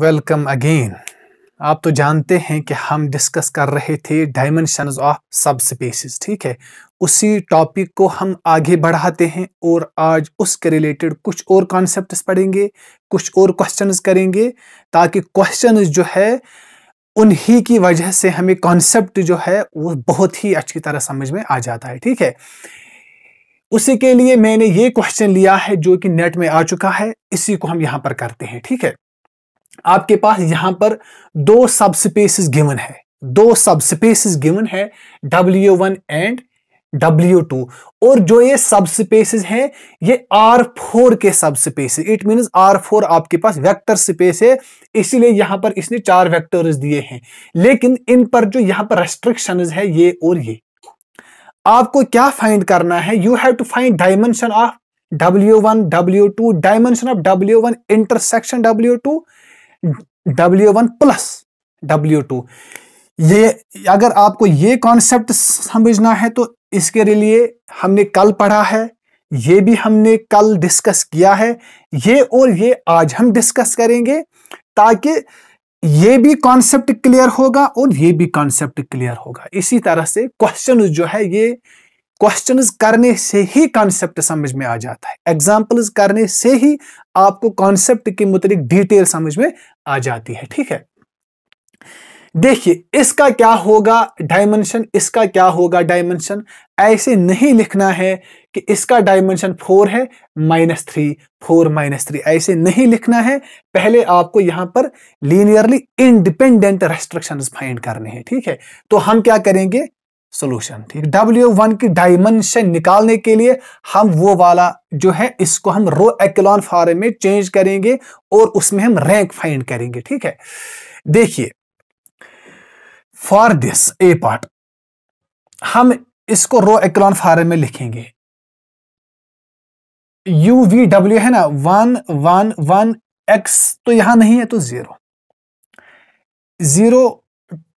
Welcome again आप तो जानते हैं कि हम डिस्कस कर रहे थे डायमेंशंस ऑफ सब स्पेसिस ठीक है उसी टॉपिक को हम आगे बढ़ाते हैं और आज उसके रिलेटेड कुछ और कॉन्सेप्ट्स पढ़ेंगे कुछ और क्वेश्चंस करेंगे ताकि क्वेश्चंस जो है उन्हीं की वजह से हमें कॉन्सेप्ट जो है वो बहुत ही अच्छी तरह समझ में आ जाता है ठीक है उसी के लिए मैंने ये क्वेश्चन लिया है जो कि नेट में आ चुका है इसी को हम यहाँ पर करते हैं ठीक है आपके पास यहां पर दो सब स्पेसिस गिवन है दो सब स्पेसिस गिवन है W one and W two और जो ये सब स्पेसिस है ये आर फोर के subspaces it mean R four आपके पास वेक्टर स्पेस है इसीलिए यहां पर इसने चार वेक्टर्स दिए हैं लेकिन इन पर जो यहां पर रेस्ट्रिक्शन है ये और ये आपको क्या फाइंड करना है you have to find dimension of W one W two dimension of W one intersection W two W one plus W two ये अगर आपको ये कॉन्सेप्ट समझना है तो इसके लिए हमने कल पढ़ा है ये भी हमने कल डिस्कस किया है ये और ये आज हम डिस्कस करेंगे ताकि ये भी कॉन्सेप्ट क्लियर होगा और ये भी कॉन्सेप्ट क्लियर होगा इसी तरह से क्वेश्चन जो है ये क्वेश्चंस करने से ही कॉन्सेप्ट समझ में आ जाता है एग्जांपल्स करने से ही आपको कॉन्सेप्ट के मुतलिक डिटेल समझ में आ जाती है ठीक है देखिए इसका क्या होगा डायमेंशन इसका क्या होगा डायमेंशन ऐसे नहीं लिखना है कि इसका डायमेंशन फोर है minus three four minus three ऐसे नहीं लिखना है पहले आपको यहां पर लीनियरली इंडिपेंडेंट रेस्ट्रिक्शंस फाइंड करने हैं ठीक है तो हम क्या करेंगे सोल्यूशन ठीक डब्ल्यू वन की डायमेंशन निकालने के लिए हम वो वाला जो है इसको हम रो एक्लॉन फॉर्म में चेंज करेंगे और उसमें हम रैंक फाइंड करेंगे ठीक है देखिए फॉर दिस ए पार्ट हम इसको रो एक्लॉन फॉर्म में लिखेंगे यू वी डब्ल्यू है ना वन वन वन एक्स तो यहां नहीं है तो जीरो जीरो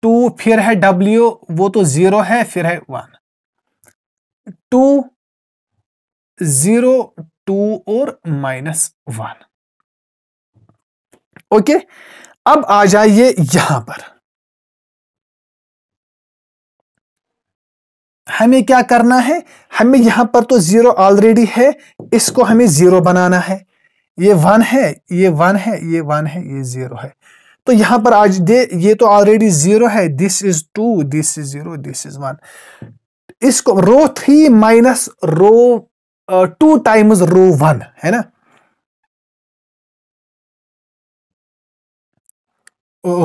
टू फिर है डब्ल्यू वो तो जीरो है फिर है वन टू जीरो टू और माइनस वन ओके अब आ जाइए यहां पर हमें क्या करना है हमें यहां पर तो जीरो ऑलरेडी है इसको हमें जीरो बनाना है ये वन है ये वन है ये वन है ये जीरो है तो यहां पर आज दे ये तो ऑलरेडी जीरो है this is two this is zero this is one इसको row three minus row two times row one है ना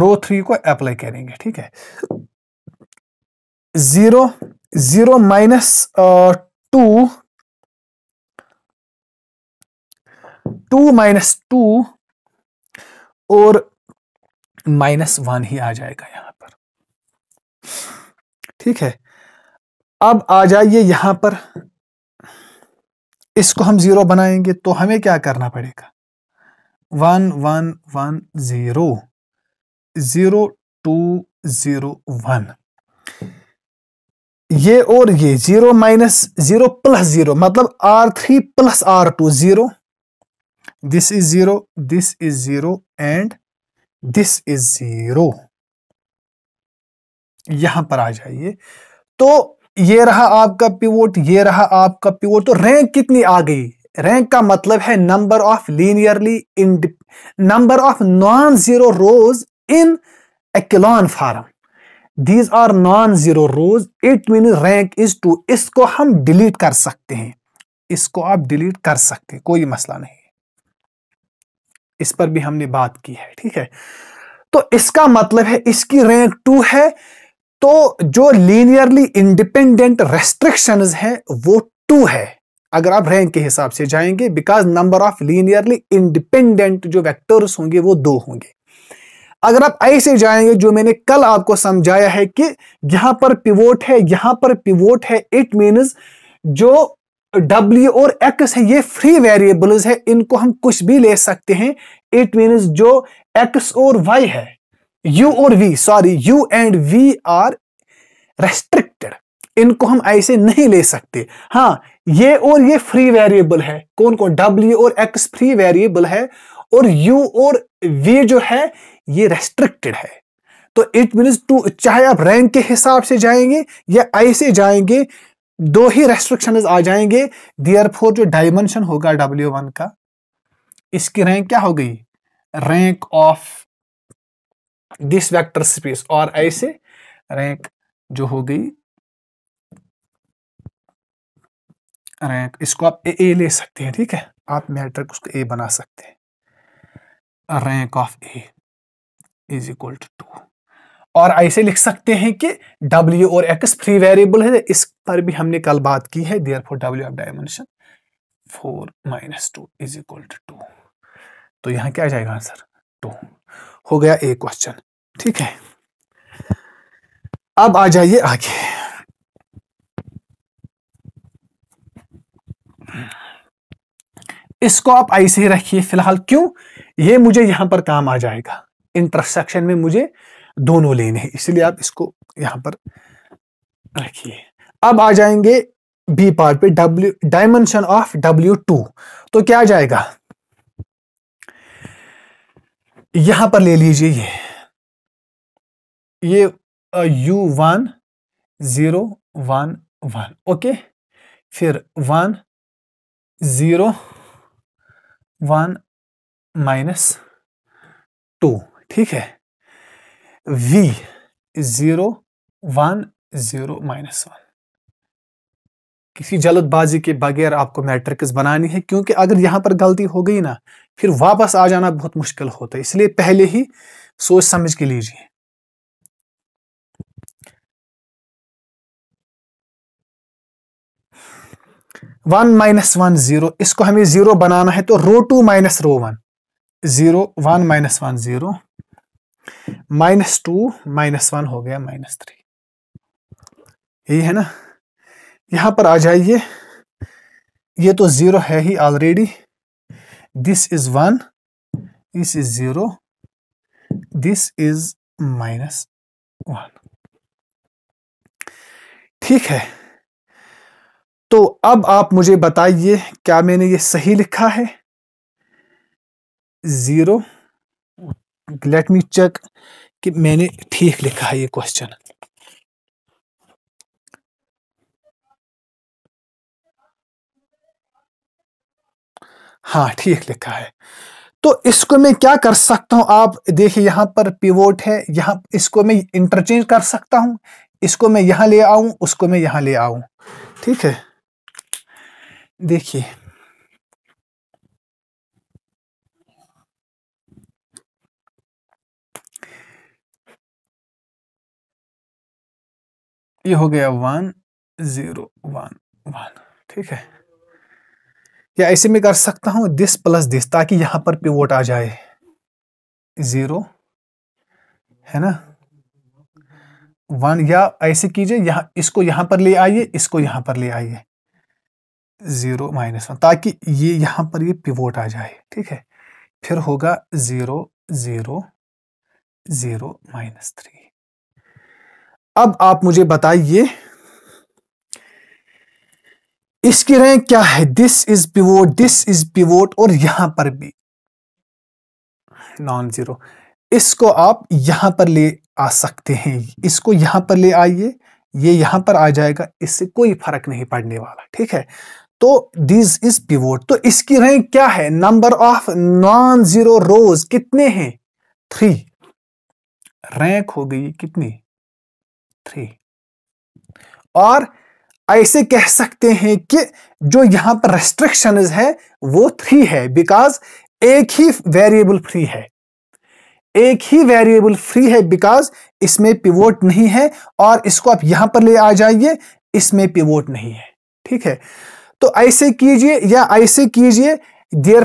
रो थ्री को अप्लाई करेंगे ठीक है zero zero minus two two minus two और माइनस वन ही आ जाएगा यहां पर ठीक है अब आ जाइए यहां पर इसको हम ज़ीरो बनाएंगे तो हमें क्या करना पड़ेगा one one one zero zero two zero one ये और ये zero minus zero plus zero मतलब R three plus R two zero this is zero this is zero and this is zero यहां पर आ जाइए तो ये रहा आपका पिवोट ये रहा आपका पिवोट तो रैंक कितनी आ गई रैंक का मतलब है number of linearly in number of non zero rows in echelon form these are non zero rows it means rank is two इसको हम डिलीट कर सकते हैं इसको आप डिलीट कर सकते हैं कोई मसला नहीं इस पर भी हमने बात की है ठीक है तो इसका मतलब है इसकी रैंक टू है तो जो लीनियरली इंडिपेंडेंट रेस्ट्रिक्शन है वो टू है अगर आप रैंक के हिसाब से जाएंगे because number of linearly independent जो वैक्टर्स होंगे वो दो होंगे अगर आप ऐसे जाएंगे जो मैंने कल आपको समझाया है कि यहां पर पिवोट है यहां पर पिवोट है इट मीनस जो डब्ल्यू और एक्स है ये फ्री वेरिएबल्स है इनको हम कुछ भी ले सकते हैं इट मीन जो एक्स और वाई है यू और v sorry u and v are restricted इनको हम ऐसे नहीं ले सकते हाँ ये और ये फ्री वेरिएबल है कौन कौन डब्ल्यू और एक्स फ्री वेरिएबल है और यू और वी जो है ये रेस्ट्रिक्टेड है तो इट मीन टू चाहे आप रैंक के हिसाब से जाएंगे या ऐसे जाएंगे दो ही रेस्ट्रिक्शन आ जाएंगे दियर फोर जो डायमेंशन होगा डब्ल्यू वन का इसकी रैंक क्या हो गई rank of this vector space और ऐसे रैंक जो हो गई रैंक इसको आप ए, ए ले सकते हैं ठीक है आप मैट्रिक उसको ए बना सकते हैं rank of A is equal to two और ऐसे लिख सकते हैं कि W और X फ्री वेरिएबल है इस पर भी हमने कल बात की है therefore W of dimension four minus two is equal to two तो यहाँ क्या जाएगा आंसर टू हो गया एक क्वेश्चन ठीक है अब आ जाइए आगे इसको आप ऐसे ही रखिए फिलहाल क्यों ये मुझे यहां पर काम आ जाएगा इंटरसेक्शन में मुझे दोनों लेन है इसलिए आप इसको यहां पर रखिए अब आ जाएंगे बी पार्ट पे W dimension of W two तो क्या जाएगा यहां पर ले लीजिए ये ये u one zero one one okay फिर one zero one minus two ठीक है v is 0 1 0 माइनस वन किसी जल्दबाजी के बगैर आपको मैट्रिक्स बनानी है क्योंकि अगर यहाँ पर गलती हो गई ना फिर वापस आ जाना बहुत मुश्किल होता है इसलिए पहले ही सोच समझ के लीजिए वन माइनस वन जीरो इसको हमें जीरो बनाना है तो row two minus row one zero one minus one zero minus two minus one हो गया माइनस थ्री यही है ना यहां पर आ जाइए ये तो जीरो है ही already this is one this is zero this is minus one ठीक है तो अब आप मुझे बताइए क्या मैंने ये सही लिखा है जीरो लेट मी चेक कि मैंने ठीक लिखा है ये क्वेश्चन हाँ ठीक लिखा है तो इसको मैं क्या कर सकता हूं आप देखिए यहां पर पिवोट है यहां इसको मैं इंटरचेंज कर सकता हूं इसको मैं यहां ले आऊं उसको मैं यहां ले आऊं ठीक है देखिए ये हो गया वन ज़ीरो वन वन ठीक है या ऐसे में कर सकता हूं दिस प्लस दिस ताकि यहां पर पिवोट आ जाए ज़ीरो है ना वन या ऐसे कीजिए यहां इसको यहां पर ले आइए इसको यहां पर ले आइए ज़ीरो माइनस वन ताकि ये यहां पर ये पिवोट आ जाए ठीक है फिर होगा zero zero zero minus three अब आप मुझे बताइए इसकी रैंक क्या है this is pivot this is pivot और यहां पर भी नॉन जीरो इसको आप यहां पर ले आ सकते हैं इसको यहां पर ले आइए ये यहां पर आ जाएगा इससे कोई फर्क नहीं पड़ने वाला ठीक है तो दिस इज पिवोट तो इसकी रैंक क्या है number of non zero rows कितने हैं थ्री रैंक हो गई कितनी थ्री और ऐसे कह सकते हैं कि जो यहां पर रेस्ट्रिक्शन है वो थ्री है बिकॉज एक ही वेरिएबल फ्री है एक ही वेरिएबल फ्री है बिकॉज इसमें पिवोट नहीं है और इसको आप यहां पर ले आ जाइए इसमें पिवोट नहीं है ठीक है तो ऐसे कीजिए या ऐसे कीजिए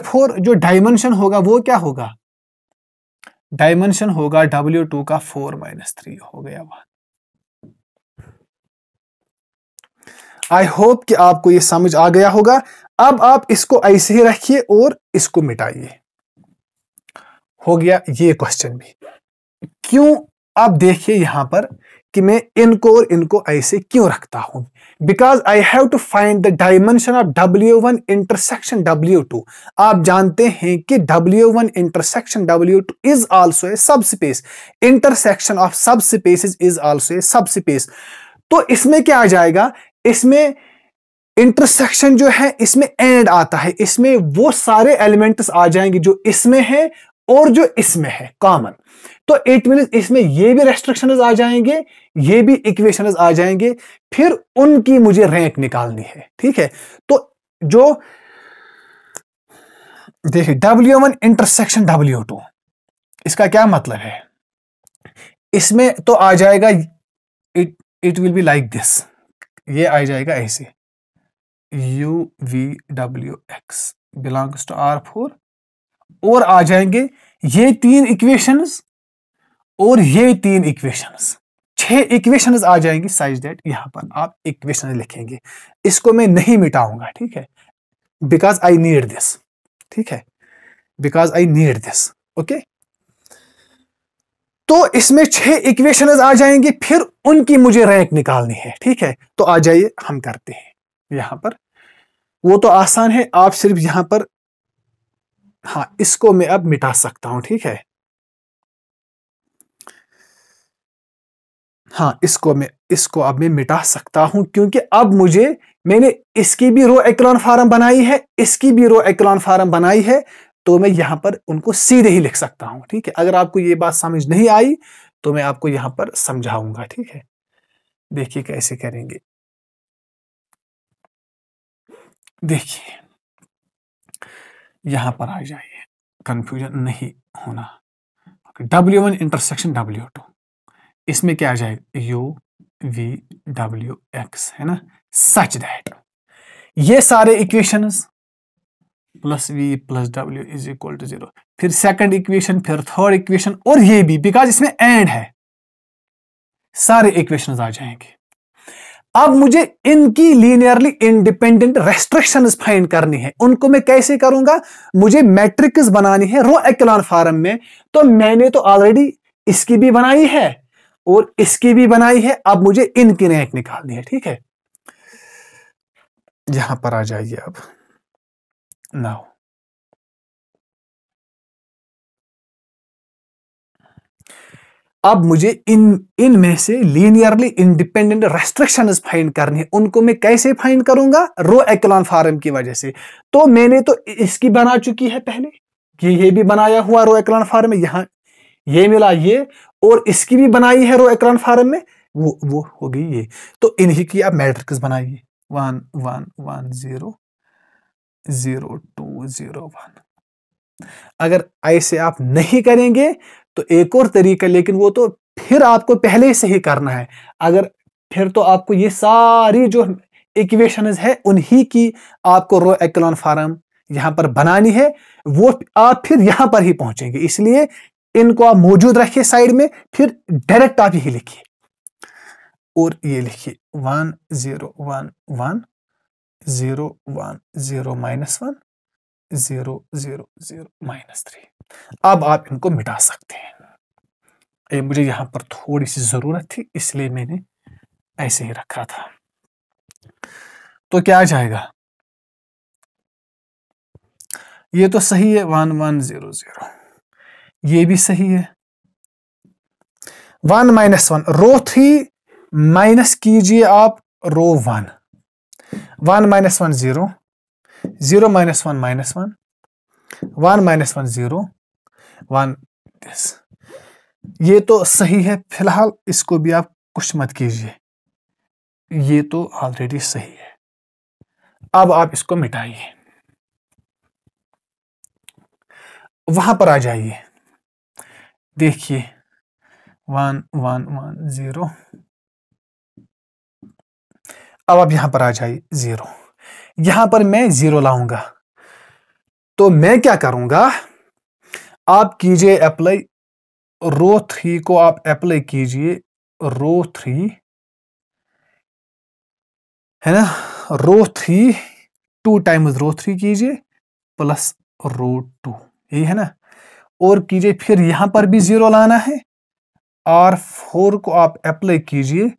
फोर जो डायमेंशन होगा वो क्या होगा डायमेंशन होगा W2 का फोर माइनस थ्री हो गया वन आई होप कि आपको ये समझ आ गया होगा अब आप इसको ऐसे ही रखिए और इसको मिटाइए हो गया ये क्वेश्चन भी क्यों आप देखिए यहां पर कि मैं इनको और इनको ऐसे क्यों रखता हूं because I have to find the dimension of W one intersection W two आप जानते हैं कि W one intersection W two is also a subspace intersection of subspace is also a subspace तो इसमें क्या आ जाएगा इसमें intersection जो है इसमें एंड आता है इसमें वो सारे एलिमेंट्स आ जाएंगे जो इसमें है और जो इसमें है कॉमन तो इट मीन इसमें ये भी रेस्ट्रिक्शन आ जाएंगे ये भी इक्वेशन आ जाएंगे फिर उनकी मुझे रैंक निकालनी है ठीक है तो जो देखिए W one intersection W two इसका क्या मतलब है इसमें तो आ जाएगा it it will be like this ये आ जाएगा ऐसे यू वी डब्ल्यू x belongs to R four और आ जाएंगे ये तीन इक्वेशंस और ये तीन इक्वेशंस छह इक्वेशंस आ जाएंगी साइज डेट यहां पर आप इक्वेशन लिखेंगे इसको मैं नहीं मिटाऊंगा ठीक है बिकॉज आई नीड दिस ठीक है because I need this okay तो इसमें छह इक्वेशन आ जाएंगे फिर उनकी मुझे रैंक निकालनी है ठीक है तो आ जाइए हम करते हैं यहां पर वो तो आसान है आप सिर्फ यहां पर हाँ इसको मैं अब मिटा सकता हूं ठीक है हाँ इसको मैं इसको अब मैं मिटा सकता हूं क्योंकि अब मुझे मैंने इसकी भी रो एक्लॉन फार्म बनाई है इसकी भी रो एक्लॉन फार्म बनाई है तो मैं यहां पर उनको सीधे ही लिख सकता हूं ठीक है अगर आपको ये बात समझ नहीं आई तो मैं आपको यहां पर समझाऊंगा ठीक है देखिए कैसे करेंगे देखिए यहां पर आ जाइए कंफ्यूजन नहीं होना W one intersection W two इसमें क्या आ जाएगा यू वी डब्ल्यू एक्स है ना सच दैट ये सारे इक्वेशंस प्लस वी प्लस डब्ल्यू इज इक्वल टू जीरो फिर सेकंड इक्वेशन फिर थर्ड इक्वेशन और ये भी बिकॉज इसमें एंड है सारे इक्वेशन आ जाएंगे अब मुझे इनकी लीनियरली इंडिपेंडेंट रेस्ट्रिक्शन फाइंड करनी है उनको मैं कैसे करूंगा मुझे मैट्रिक्स बनानी है रो एक्लॉन फार्म में तो मैंने तो ऑलरेडी इसकी भी बनाई है और इसकी भी बनाई है अब मुझे इनकी रैंक निकालनी है ठीक है यहां पर आ जाइए अब No. अब मुझे इन इन में से लीनियरली इंडिपेंडेंट रेस्ट्रिक्शन फाइंड करनी है उनको मैं कैसे फाइंड करूंगा रो एक्लॉन फार्म की वजह से तो मैंने तो इसकी बना चुकी है पहले कि ये भी बनाया हुआ रो एक्लॉन फार्म में यहां ये मिला ये और इसकी भी बनाई है रो एक्लॉन फार्म में वो वो होगी ये तो इन्हीं की आप मैट्रिक्स बनाइए one one one zero zero two zero one अगर ऐसे आप नहीं करेंगे तो एक और तरीका लेकिन वो तो फिर आपको पहले से ही करना है अगर फिर तो आपको ये सारी जो इक्वेशन है उन्हीं की आपको रो एक्लॉन फार्म यहां पर बनानी है वो आप फिर यहां पर ही पहुंचेंगे इसलिए इनको आप मौजूद रखिए साइड में फिर डायरेक्ट आप यही लिखिए और ये लिखिए one zero one one zero one zero minus one zero zero zero minus three अब आप इनको मिटा सकते हैं ये मुझे यहां पर थोड़ी सी ज़रूरत थी इसलिए मैंने ऐसे ही रखा था तो क्या आ जाएगा ये तो सही है वन वन जीरो जीरो ये भी सही है one minus one row three minus कीजिए आप row one one minus one zero zero minus one minus one one minus one zero one ये तो सही है फिलहाल इसको भी आप कुछ मत कीजिए ये तो ऑलरेडी सही है अब आप इसको मिटाइए वहां पर आ जाइए देखिए वन वन वन जीरो अब आप यहां पर आ जाइए जीरो यहां पर मैं जीरो लाऊंगा तो मैं क्या करूंगा आप कीजिए अप्लाई रो थ्री को आप अप्लाई कीजिए रो थ्री है ना row three two times row three कीजिए प्लस रो टू यही है ना और कीजिए फिर यहां पर भी जीरो लाना है आर फोर को आप अप्लाई कीजिए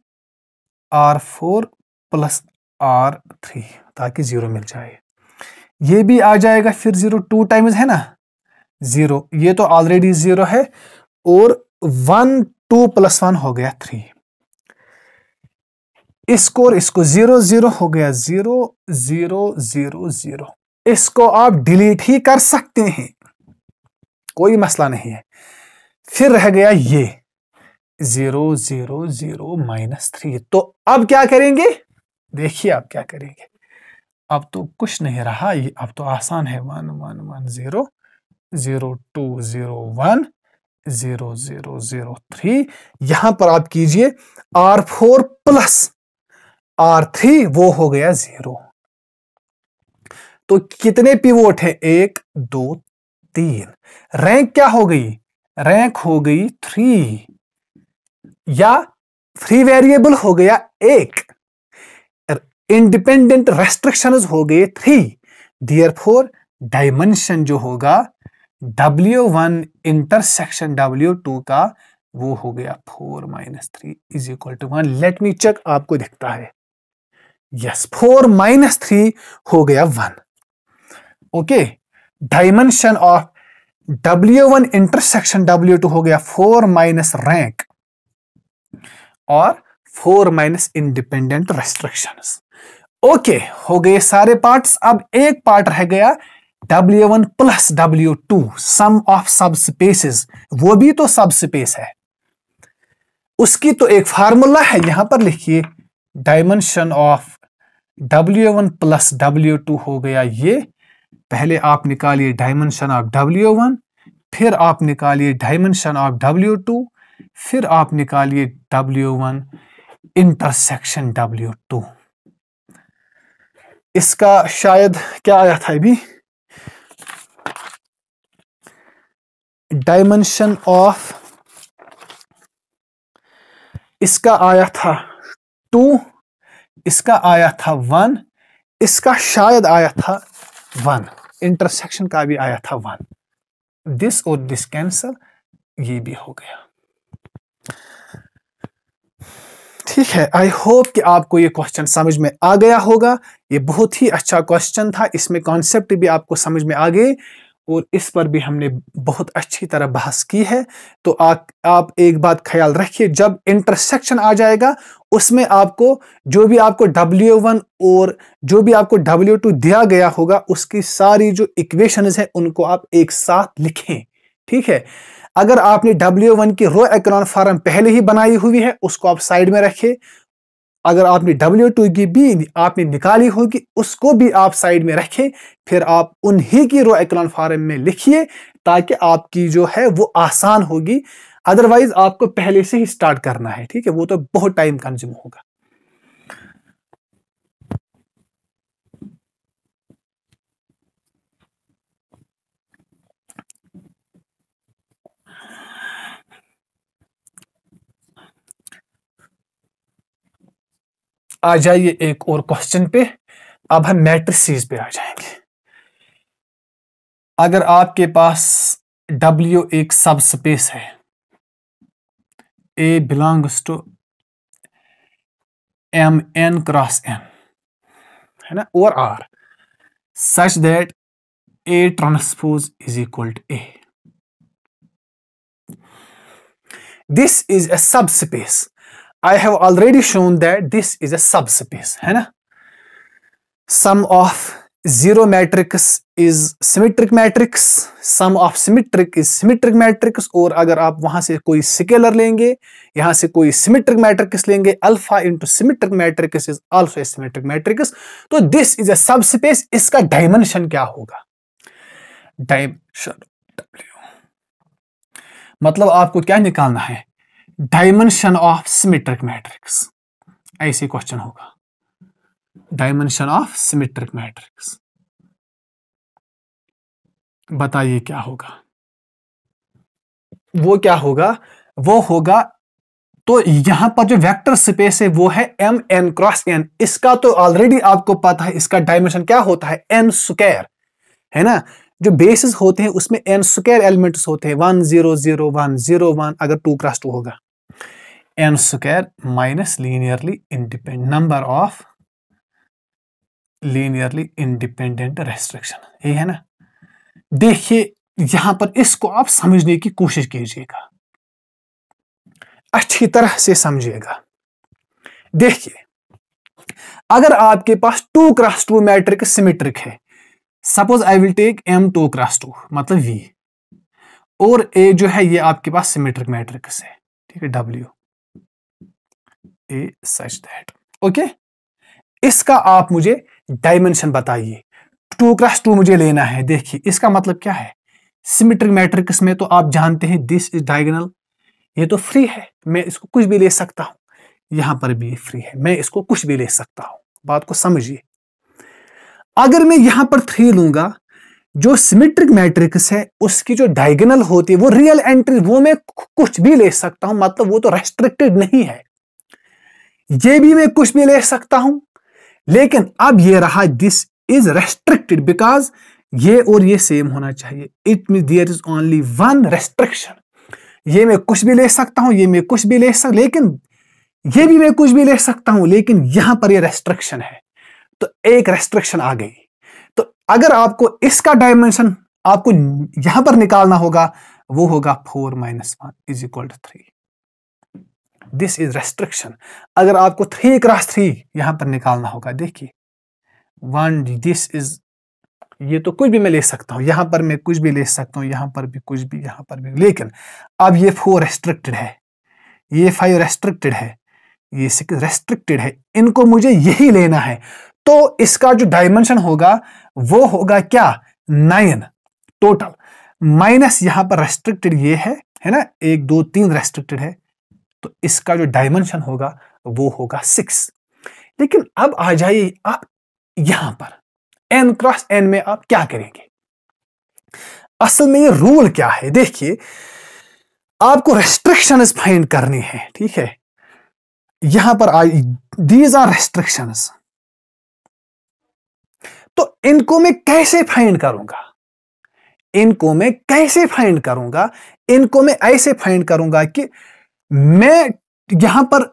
R four plus R three ताकि ज़ीरो मिल जाए ये भी आ जाएगा फिर ज़ीरो टू टाइम्स है ना ज़ीरो ये तो ऑलरेडी ज़ीरो है और वन टू प्लस वन हो गया थ्री इसको और इसको ज़ीरो ज़ीरो हो गया ज़ीरो ज़ीरो ज़ीरो ज़ीरो इसको आप डिलीट ही कर सकते हैं कोई मसला नहीं है फिर रह गया ये zero zero zero minus three तो अब क्या करेंगे देखिए आप क्या करेंगे अब तो कुछ नहीं रहा ये अब तो आसान है one one one zero zero two zero one zero zero zero three यहां पर आप कीजिए R four plus R three वो हो गया ज़ीरो तो कितने पिवोट हैं एक दो तीन रैंक क्या हो गई रैंक हो गई थ्री या फ्री वेरिएबल हो गया एक इंडिपेंडेंट रेस्ट्रिक्शन हो गए थ्री दियर फोर डायमेंशन जो होगा W1 वन इंटरसेक्शन W2 का वो हो गया four minus three is equal to one let me check आपको दिखता है यस फोर माइनस थ्री हो गया one okay dimension of W1 one intersection W2 हो गया फोर माइनस रैंक और four minus independent restrictions okay हो गए सारे पार्ट्स अब एक पार्ट रह गया W1 one plus W two sum of subspaces वो भी तो सब स्पेस है उसकी तो एक फार्मूला है यहां पर लिखिए dimension of W1 one plus W two हो गया ये पहले आप निकालिए डायमेंशन ऑफ W1 फिर आप निकालिए डायमेंशन ऑफ W2 फिर आप निकालिए W1 इंटरसेक्शन W2 इसका शायद क्या आया था अभी डायमेंशन ऑफ इसका आया था टू इसका आया था वन इसका शायद आया था वन इंटरसेक्शन का भी आया था वन दिस और दिस कैंसल ये भी हो गया ठीक है आई होप कि आपको ये क्वेश्चन समझ में आ गया होगा ये बहुत ही अच्छा क्वेश्चन था इसमें कॉन्सेप्ट भी आपको समझ में आ गए और इस पर भी हमने बहुत अच्छी तरह बहस की है तो आ, आप एक बात ख्याल रखिए जब इंटरसेक्शन आ जाएगा उसमें आपको जो भी आपको W1 और जो भी आपको W2 दिया गया होगा उसकी सारी जो इक्वेशन हैं उनको आप एक साथ लिखें ठीक है अगर आपने डब्ल्यू वन की रो एक्रॉन फार्म पहले ही बनाई हुई है उसको आप साइड में रखें अगर आपने डब्ल्यू टू की भी आपने निकाली होगी उसको भी आप साइड में रखें फिर आप उन्हीं की रो एक्रॉन फार्म में लिखिए ताकि आपकी जो है वो आसान होगी अदरवाइज आपको पहले से ही स्टार्ट करना है ठीक है वो तो बहुत टाइम कंज्यूम होगा आ जाइए एक और क्वेश्चन पे अब हम मैट्रिसेस पे आ जाएंगे अगर आपके पास डब्ल्यू एक सब स्पेस है A belongs to M n cross n है ना और are such that A transpose is equal to A this is a subspace I have already shown that this is a subspace है ना sum of zero matrix is symmetric matrix sum of symmetric is symmetric matrix और अगर आप वहां से कोई scalar लेंगे यहां से कोई सिमेट्रिक मैट्रिक्स लेंगे alpha into symmetric matrix is also symmetric matrix तो this is a subspace इसका डायमेंशन क्या होगा डायमेंशन डब्ल्यू मतलब आपको क्या निकालना है डायमेंशन ऑफ सिमेट्रिक मैट्रिक्स ऐसे क्वेश्चन होगा डायमेंशन ऑफ सिमेट्रिक मैट्रिक्स बताइए क्या होगा वो क्या होगा वो होगा तो यहां पर जो वेक्टर स्पेस है वो है एम एन क्रॉस एन इसका तो ऑलरेडी आपको पता है इसका डायमेंशन क्या होता है एन स्क्वायर है ना जो बेसिस होते हैं उसमें एन स्क्वायर एलिमेंट्स होते हैं one zero zero one zero one अगर टू क्रॉस टू होगा n square minus linearly independent number of linearly independent restriction यही है ना देखिए यहां पर इसको आप समझने की कोशिश कीजिएगा अच्छी तरह से समझिएगा देखिए अगर आपके पास two cross two matrix symmetric है suppose I will take M two cross two मतलब वी और ए जो है ये आपके पास सिमेट्रिक मैट्रिक्स है ठीक है W A such that okay इसका आप मुझे डायमेंशन बताइए टू क्रॉस टू मुझे लेना है देखिए इसका मतलब क्या है सिमेट्रिक मैट्रिक्स में तो आप जानते हैं दिस इज डायगोनल ये तो फ्री है मैं इसको कुछ भी ले सकता हूं यहां पर भी फ्री है मैं इसको कुछ भी ले सकता हूं बात को समझिए अगर मैं यहां पर थ्री लूंगा जो सिमेट्रिक मैट्रिक्स है उसकी जो डायगोनल होती है वो रियल एंट्री वो मैं कुछ भी ले सकता हूं मतलब वो तो रेस्ट्रिक्टेड नहीं है ये भी मैं कुछ भी ले सकता हूं लेकिन अब ये रहा दिस इज रेस्ट्रिक्टेड बिकॉज ये और ये सेम होना चाहिए it mean there is only one restriction ये मैं कुछ भी ले सकता हूं ये मैं कुछ भी ले सकता लेकिन ये भी मैं कुछ भी ले सकता हूं लेकिन यहां पर ये रेस्ट्रिक्शन है तो एक रेस्ट्रिक्शन आ गई अगर आपको इसका डायमेंशन आपको यहां पर निकालना होगा वो होगा four minus one is equal to three this is restriction अगर आपको थ्री क्रॉस थ्री यहां पर निकालना होगा देखिए वन दिस इज ये तो कुछ भी मैं ले सकता हूं यहां पर मैं कुछ भी ले सकता हूं यहां पर भी कुछ भी यहां पर भी लेकिन अब ये फोर रेस्ट्रिक्टेड है ये फाइव रेस्ट्रिक्टेड है ये सिक्स रेस्ट्रिक्टेड है इनको मुझे यही लेना है तो इसका जो डायमेंशन होगा वो होगा क्या नाइन टोटल माइनस यहां पर रेस्ट्रिक्टेड ये है है ना एक दो तीन रेस्ट्रिक्टेड है तो इसका जो डायमेंशन होगा वो होगा सिक्स लेकिन अब आ जाइए आप यहां पर एन क्रॉस एन में आप क्या करेंगे असल में ये रूल क्या है देखिए आपको रेस्ट्रिक्शन फाइंड करनी है ठीक है यहां पर दीज आर रेस्ट्रिक्शंस इनको मैं कैसे फाइंड करूंगा इनको मैं कैसे फाइंड करूंगा इनको मैं ऐसे फाइंड करूंगा कि मैं यहां पर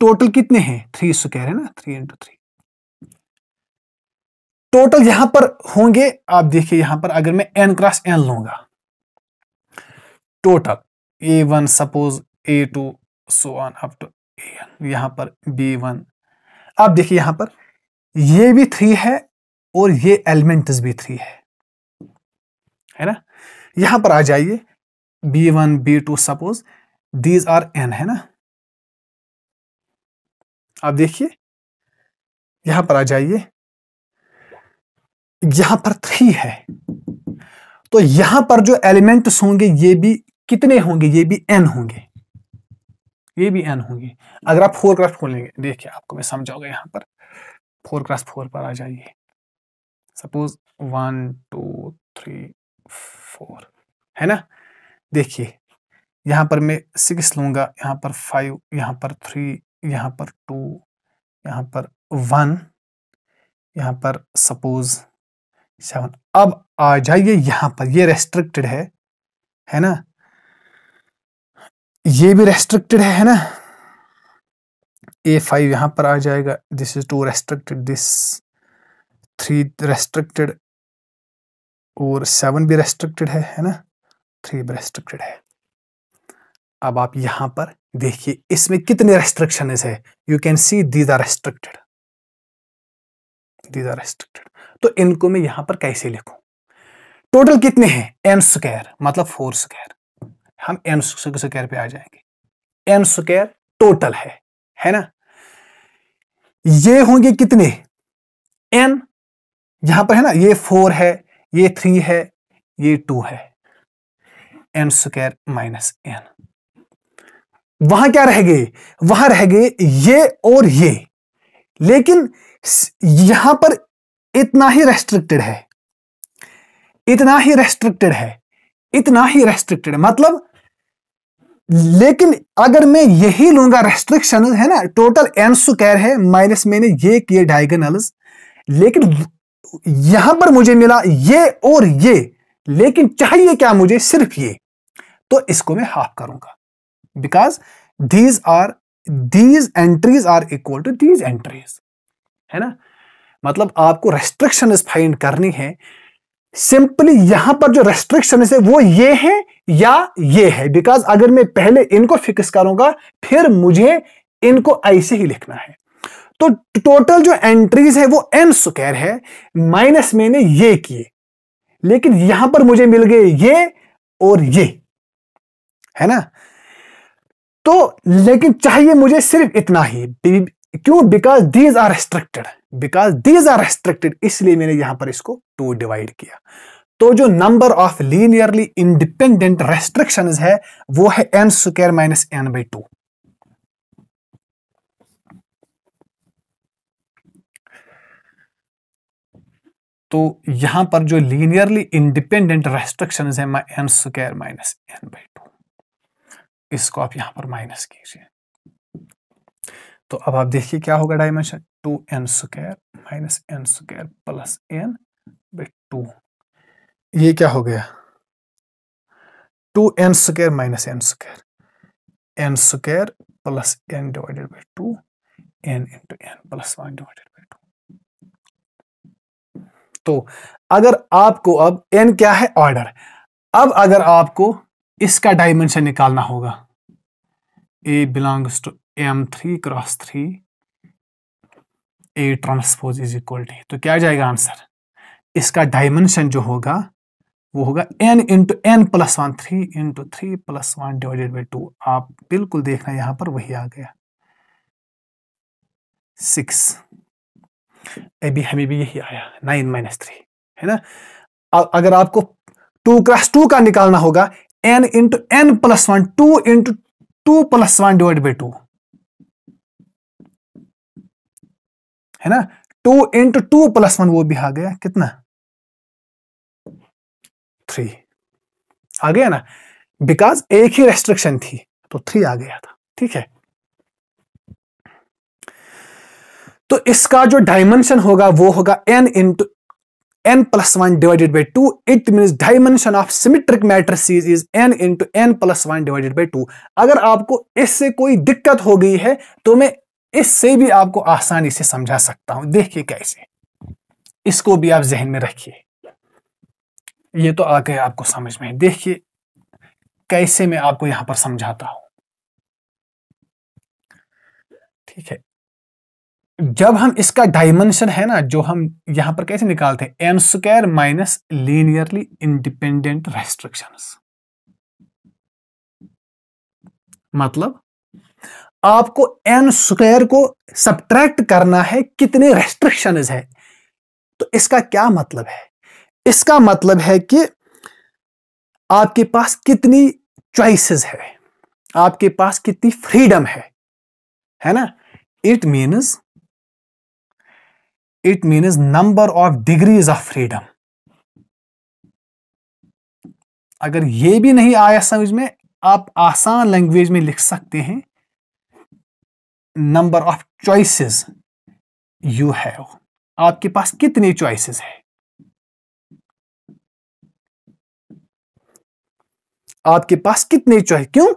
टोटल कितने हैं थ्री रहे है ना थ्री इंटू थ्री टोटल यहां पर होंगे आप देखिए यहां पर अगर मैं एन क्रॉस एन लूंगा total a one suppose a two so on up to n यहां पर बी वन आप देखिए यहां पर ये भी थ्री है और ये एलिमेंट बी थ्री है है ना यहां पर आ जाइए b one b two suppose these are n है ना आप देखिए यहां पर आ जाइए यहां पर थ्री है तो यहां पर जो एलिमेंट्स होंगे ये भी कितने होंगे ये भी एन होंगे ये भी एन होंगे अगर आप फोर फोर खोलेंगे देखिए आपको मैं समझाऊंगा यहां पर फोर क्रास फोर पर आ जाइए suppose one two three four है ना देखिए यहाँ पर मैं सिक्स लूंगा यहाँ पर फाइव यहाँ पर थ्री यहाँ पर टू यहाँ पर वन यहाँ पर सपोज सेवन अब आ जाइए यहाँ पर ये रेस्ट्रिक्टेड है है ना ये भी रेस्ट्रिक्टेड है है ना ए फाइव यहाँ पर आ जाएगा this is two restricted this three restricted और सेवन भी रेस्ट्रिक्टेड है है ना थ्री भी रेस्ट्रिक्टेड है अब आप यहां पर देखिए इसमें कितने रेस्ट्रिक्शन है you can see these are restricted these are restricted तो इनको मैं यहां पर कैसे लिखूं टोटल कितने हैं एन स्क्वायर मतलब फोर स्क्वायर हम एन स्क्वायर पे आ जाएंगे एन स्क्वायर टोटल है है ना ये होंगे कितने एन जहां पर है ना ये फोर है ये थ्री है ये टू है एन स्क्वायर माइनस एन वहां क्या रह गए वहां रह गए ये और ये लेकिन यहां पर इतना ही रेस्ट्रिक्टेड है इतना ही रेस्ट्रिक्टेड है इतना ही रेस्ट्रिक्टेड मतलब लेकिन अगर मैं यही लूंगा रेस्ट्रिक्शन है ना टोटल एन स्क्वायर है माइनस मैंने ये किए डायगनल्स लेकिन यहां पर मुझे मिला ये और ये लेकिन चाहिए क्या मुझे सिर्फ ये तो इसको मैं हाफ करूंगा because these are these entries are equal to these entries है ना मतलब आपको रेस्ट्रिक्शन फाइंड करनी है सिंपली यहां पर जो रेस्ट्रिक्शन है वो ये है या ये है बिकॉज अगर मैं पहले इनको फिक्स करूंगा फिर मुझे इनको ऐसे ही लिखना है तो टोटल जो एंट्रीज है वो एन स्क्र है माइनस मैंने ये किए लेकिन यहां पर मुझे मिल गए ये और ये है ना तो लेकिन चाहिए मुझे सिर्फ इतना ही क्यों because these are restricted because these are restricted इसलिए मैंने यहां पर इसको टू डिवाइड किया तो जो number of linearly independent restriction है वो है n square minus n by two तो यहां पर जो लीनियरली इंडिपेंडेंट रेस्ट्रिक्शन है n square minus n by two इसको आप यहां पर माइनस कीजिए तो अब आप देखिए क्या होगा dimension two n square minus n square plus n by two ये क्या हो गया two n square minus n square n square plus n divided by two n into n plus one divided तो अगर आपको अब एन क्या है ऑर्डर अब अगर आपको इसका डायमेंशन निकालना होगा A belongs to M three cross three A transpose is equal to तो क्या जाएगा आंसर इसका डायमेंशन जो होगा वो होगा n into n plus one three into three plus one divided by two आप बिल्कुल देखना यहां पर वही आ गया सिक्स ए हमें भी यही आया नाइन माइनस थ्री है ना अगर आपको टू क्रॉस टू का निकालना होगा n into n plus one two into two plus one divide by two है ना two into two plus one वो भी आ गया कितना थ्री आ गया ना बिकॉज एक ही रेस्ट्रिक्शन थी तो थ्री आ गया था ठीक है तो इसका जो डायमेंशन होगा वो होगा n into n plus one divided by two it mean dimension of symmetric matrices is n into n plus one divided by two अगर आपको इससे कोई दिक्कत हो गई है तो मैं इससे भी आपको आसानी से समझा सकता हूं देखिए कैसे इसको भी आप जहन में रखिए ये तो आ गए आपको समझ में देखिए कैसे मैं आपको यहां पर समझाता हूं ठीक है जब हम इसका डायमेंशन है ना जो हम यहां पर कैसे निकालते हैं m square minus linearly independent restriction मतलब आपको एन स्क्वायर को सब्ट्रैक्ट करना है कितने रेस्ट्रिक्शन है तो इसका क्या मतलब है इसका मतलब है कि आपके पास कितनी चॉइसेस है आपके पास कितनी फ्रीडम है है ना it means it means number of degrees of freedom अगर ये भी नहीं आया समझ में आप आसान लैंग्वेज में लिख सकते हैं number of choices you have आपके पास कितने चॉइसेस है आपके पास कितने चॉइस क्यों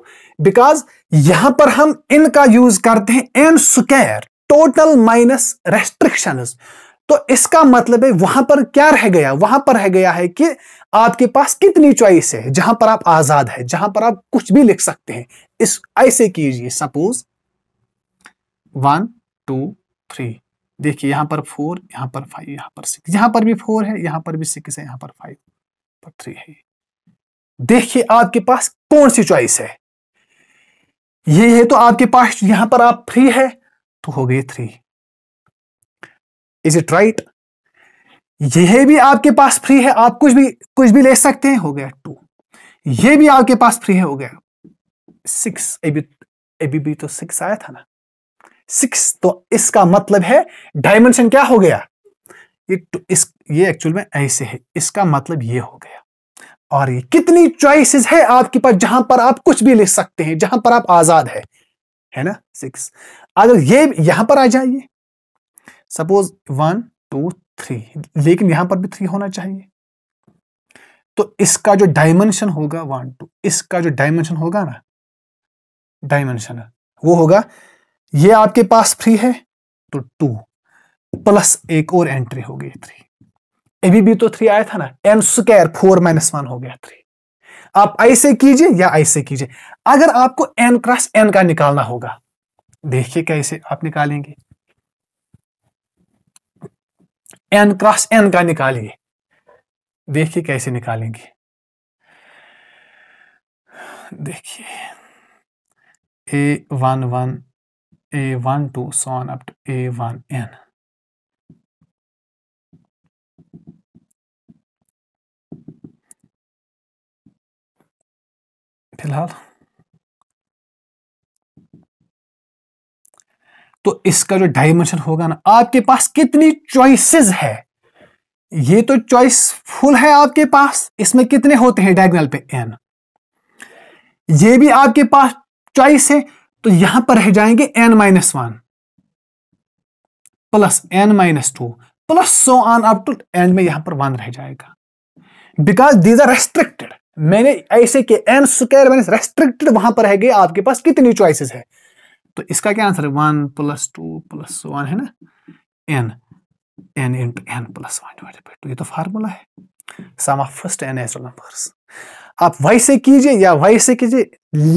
बिकॉज यहां पर हम इनका यूज करते हैं n square total minus restriction तो इसका मतलब है वहां पर क्या रह गया वहां पर रह गया है कि आपके पास कितनी चॉइस है जहां पर आप आजाद है जहां पर आप कुछ भी लिख सकते हैं इस ऐसे कीजिए सपोज वन टू थ्री देखिए यहां पर फोर यहां पर फाइव यहां पर सिक्स यहां पर भी फोर है यहां पर भी सिक्स है यहां पर फाइव पर थ्री है देखिए आपके पास कौन सी चॉइस है ये है तो आपके पास यहां पर आप फ्री है तो हो गए थ्री इज इट राइट यह भी आपके पास फ्री है आप कुछ भी कुछ भी ले सकते हैं हो गया टू ये भी आपके पास फ्री है हो गया सिक्स अभी अभी भी तो सिक्स आया था ना सिक्स तो इसका मतलब है डायमेंशन क्या हो गया ये तो इस ये एक्चुअल में ऐसे है इसका मतलब ये हो गया और ये कितनी चॉइसेस है आपके पास जहां पर आप कुछ भी ले सकते हैं जहां पर आप आजाद है है ना सिक्स अगर ये यहां पर आ जाइए सपोज वन टू थ्री लेकिन यहां पर भी थ्री होना चाहिए तो इसका जो डायमेंशन होगा वन टू इसका जो डायमेंशन होगा ना डायमेंशन वो होगा ये आपके पास थ्री है तो टू प्लस एक और एंट्री हो गई थ्री अभी भी तो थ्री आया था ना n square four minus one हो गया थ्री आप ऐसे कीजिए या ऐसे कीजिए अगर आपको एन क्रॉस एन का निकालना होगा देखिए कैसे आप निकालेंगे एन क्रॉस एन का निकालिए देखिए कैसे निकालेंगे देखिए a one one a one two so on up to a one n फिलहाल तो इसका जो डायमेंशन होगा ना आपके पास कितनी चॉइसेस है ये तो चॉइस फुल है आपके पास इसमें कितने होते हैं डायगनल पे एन ये भी आपके पास चॉइस है तो यहां पर रह जाएंगे n minus one plus n minus two plus so on up to end में यहां पर वन रह जाएगा बिकॉज दीज आर रेस्ट्रिक्टेड मैंने ऐसे के एन स्क्वायर माइनस रेस्ट्रिक्टेड वहां पर रह गए आपके पास कितनी चॉइसेस है तो इसका क्या आंसर है one plus two plus one है ना n n in n plus one divided by two ये तो फार्मूला है sum of first n natural numbers आप वाई से कीजिए या वाई से कीजिए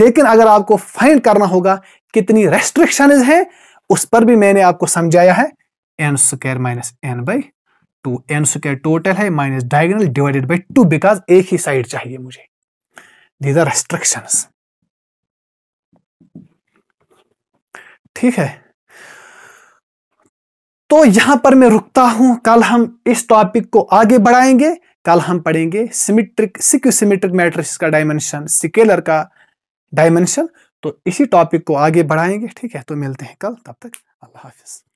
लेकिन अगर आपको फाइंड करना होगा कितनी रेस्ट्रिक्शन है उस पर भी मैंने आपको समझाया है n square minus n by two n square total है minus diagonal divided by two because एक ही साइड चाहिए मुझे दीज आर रेस्ट्रिक्शंस ठीक है तो यहां पर मैं रुकता हूं कल हम इस टॉपिक को आगे बढ़ाएंगे कल हम पढ़ेंगे सिमेट्रिक सिक्यू सिमिट्रिक मैट्रिक्स का डायमेंशन सिकेलर का डायमेंशन तो इसी टॉपिक को आगे बढ़ाएंगे ठीक है तो मिलते हैं कल तब तक अल्लाह हाफिज़